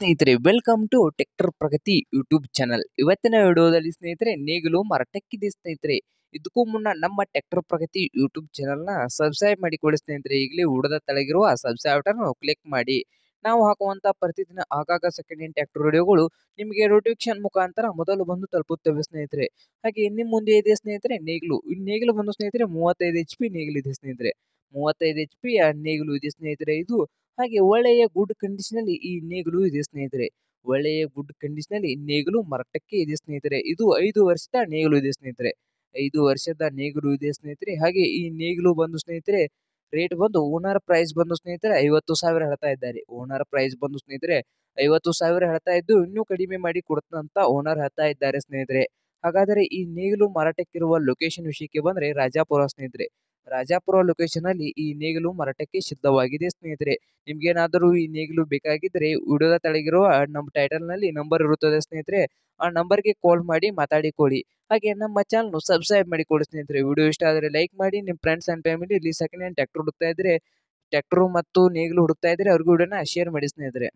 ಸ್ನೇಹಿತರೆ welcome to tractor Pragati YouTube channel ಇವತ್ತಿನ ವಿಡಿಯೋದಲ್ಲಿ ಸ್ನೇಹಿತರೆ ನೇಗಿಲು ಟೆಕ್ಕಿದೆ ಸ್ನೇಹಿತರೆ ಇದಕ್ಕೂ ಮುನ್ನ ನಮ್ಮ ಟೆಕ್ಟರ್ ಪ್ರಗತಿ ಯೂಟ್ಯೂಬ್ ಚಾನಲ್ನ ಸಬ್ಸ್ಕ್ರೈಬ್ ಮಾಡಿಕೊಳ್ಳಿ ಸ್ನೇಹಿತರೆ ಈಗಲೇ ಉಡದ ತಳಗಿರುವ ಸಬ್ಸ್ಕ್ರೈಬ್ ಬಟನ್ ಕ್ಲಿಕ್ ಮಾಡಿ ನಾವು ಹಾಕುವಂತಹ ಪ್ರತಿದಿನ ಆಗಾಗ ಸೆಕೆಂಡ್ ಹ್ಯಾಂಡ್ ಟ್ಯಾಕ್ಟರ್ ವಿಡಿಯೋಗಳು ನಿಮಗೆ ನೋಟಿಫಿಕೇಶನ್ ಮುಖಾಂತರ ಮೊದಲು ಬಂದು ತಲುಪುತ್ತವೆ ಸ್ನೇಹಿತರೆ ಹಾಗೆ ಇನ್ನು ಮುಂದೆ ಇದೆ ಸ್ನೇಹಿತರೆ ನೇಗಿಲು ಇನ್ನು ನೇಗಿಲು ಬಂದು ಸ್ನೇಹಿತರೆ ಮೂವತ್ತೈದು ಎಚ್ ಪಿ ನೇಗಿಲು ಇದೆ ಸ್ನೇಹಿತರೆ ಮೂವತ್ತೈದು ಎಚ್ ಪಿ ನೇಗಿಲು ಇದೆ ಸ್ನೇಹಿತರೆ ಇದು ಹಾಗೆ ಒಳ್ಳೆಯ ಗುಡ್ ಕಂಡೀಷನ್ ಅಲ್ಲಿ ಈ ನೇಗಿಲು ಇದೆ ಸ್ನೇಹಿತರೆ ಒಳ್ಳೆಯ ಗುಡ್ ಕಂಡೀಷನ್ ಅಲ್ಲಿ ನೇಗಿಲು ಮರಟಕ್ಕೆ ಇದೆ ಸ್ನೇಹಿತರೆ ಇದು ಐದು ವರ್ಷದ ನೇಗಿಲು ಇದೆ ಸ್ನೇಹಿತರೆ ಐದು ವರ್ಷದ ನೇಗಿಲು ಇದೆ ಸ್ನೇಹಿತರೆ ಹಾಗೆ ಈ ನೇಗಿಲು ಬಂದು ಸ್ನೇಹಿತರೆ ರೇಟ್ ಬಂದು ಓನರ್ ಪ್ರೈಸ್ ಬಂದು ಸ್ನೇಹಿತರೆ ಐವತ್ತು ಸಾವಿರ ಹೇಳ್ತಾ ಇದ್ದಾರೆ ಓನರ್ ಪ್ರೈಸ್ ಬಂದು ಸ್ನೇಹಿತರೆ ಐವತ್ತು ಸಾವಿರ ಹೇಳ್ತಾ ಇದ್ದು ಇನ್ನೂ ಕಡಿಮೆ ಮಾಡಿ ಕೊಡ್ತಂತ ಓನರ್ ಹೇಳ್ತಾ ಇದ್ದಾರೆ ಸ್ನೇಹಿತರೆ ಹಾಗಾದರೆ ಈ ನೇಗಿಲು ಮಾರಾಟಕ್ಕಿರುವ ಲೊಕೇಶನ್ ವಿಷಯಕ್ಕೆ ಬಂದರೆ ರಾಜಾಪುರ ಸ್ನೇಹಿತರೆ ರಾಜಾಪುರ ಲೊಕೇಶನ್ ಅಲ್ಲಿ ಈ ನೇಗಿಲು ಮಾರಾಟಕ್ಕೆ ಸಿದ್ಧವಾಗಿದೆ ಸ್ನೇಹಿತರೆ ನಿಮ್ಗೇನಾದರೂ ಈ ನೇಗಿಲು ಬೇಕಾಗಿದ್ದರೆ ವಿಡಿಯೋದ ತಳಗಿರುವ ನಮ್ಮ ಟೈಟಲ್ ನಲ್ಲಿ ನಂಬರ್ ಇರುತ್ತದೆ ಸ್ನೇಹಿತರೆ ಆ ನಂಬರ್ ಗೆ ಕಾಲ್ ಮಾಡಿ ಮಾತಾಡಿಕೊಳ್ಳಿ ಹಾಗೆ ನಮ್ಮ ಚಾನಲ್ ಸಬ್ಸ್ಕ್ರೈಬ್ ಮಾಡಿಕೊಳ್ಳಿ ಸ್ನೇಹಿತರೆ ವಿಡಿಯೋ ಇಷ್ಟ ಆದರೆ ಲೈಕ್ ಮಾಡಿ ನಿಮ್ಮ ಫ್ರೆಂಡ್ಸ್ ಅಂಡ್ ಫ್ಯಾಮಿಲಿ ಇಲ್ಲಿ ಸೆಕೆಂಡ್ ಹ್ಯಾಂಡ್ ಟ್ರ್ಯಾಕ್ಟರ್ ಹುಡುಕ್ತಾ ಇದ್ರೆ ಟ್ರ್ಯಾಕ್ಟರ್ ಮತ್ತು ನೇಗಿಲು ಹುಡುಕ್ತಾ ಇದ್ರೆ ಅವ್ರಿಗೂ ವಿಡಿಯೋನ ಶೇರ್ ಮಾಡಿ ಸ್ನೇಹಿತರೆ